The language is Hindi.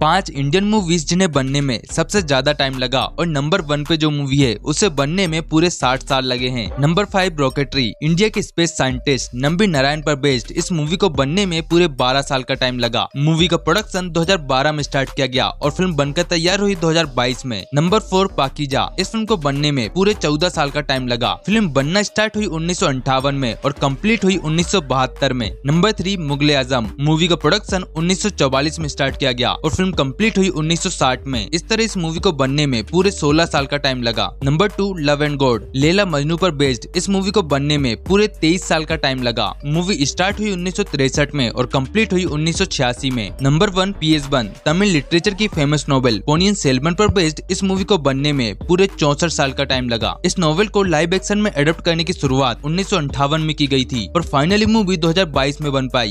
पांच इंडियन मूवीज जिन्हें बनने में सबसे ज्यादा टाइम लगा और नंबर वन पे जो मूवी है उसे बनने में पूरे साठ साल लगे हैं नंबर फाइव रॉकेटरी इंडिया के स्पेस साइंटिस्ट नंबी नारायण पर बेस्ड इस मूवी को बनने में पूरे बारह साल का टाइम लगा मूवी का प्रोडक्शन दो में स्टार्ट किया गया और फिल्म बनकर तैयार हुई दो में नंबर फोर पाकिजा इस फिल्म को बनने में पूरे चौदह साल का टाइम लगा फिल्म बनना स्टार्ट हुई उन्नीस में और कम्प्लीट हुई उन्नीस में number three Mughal-e Azam movie का प्रोडक्शन उन्नीस में स्टार्ट किया गया और फिल्म फिल्म कंप्लीट हुई 1960 में इस तरह इस मूवी को बनने में पूरे 16 साल का टाइम लगा number two love and God Laila Majnu पर बेस्ड इस मूवी को बनने में पूरे 23 साल का टाइम लगा मूवी स्टार्ट हुई उन्नीस में और कंप्लीट हुई उन्नीस में number one P S one Tamil literature की फेमस नॉवल पोनियन सेलमन पर बेस्ड इस मूवी को बनने में पूरे चौसठ साल का टाइम लगा इस नॉवल को लाइव एक्शन में अडोप्ट करने की शुरुआत उन्नीस में की गई थी और फाइनली मूवी 2022 में बन पाई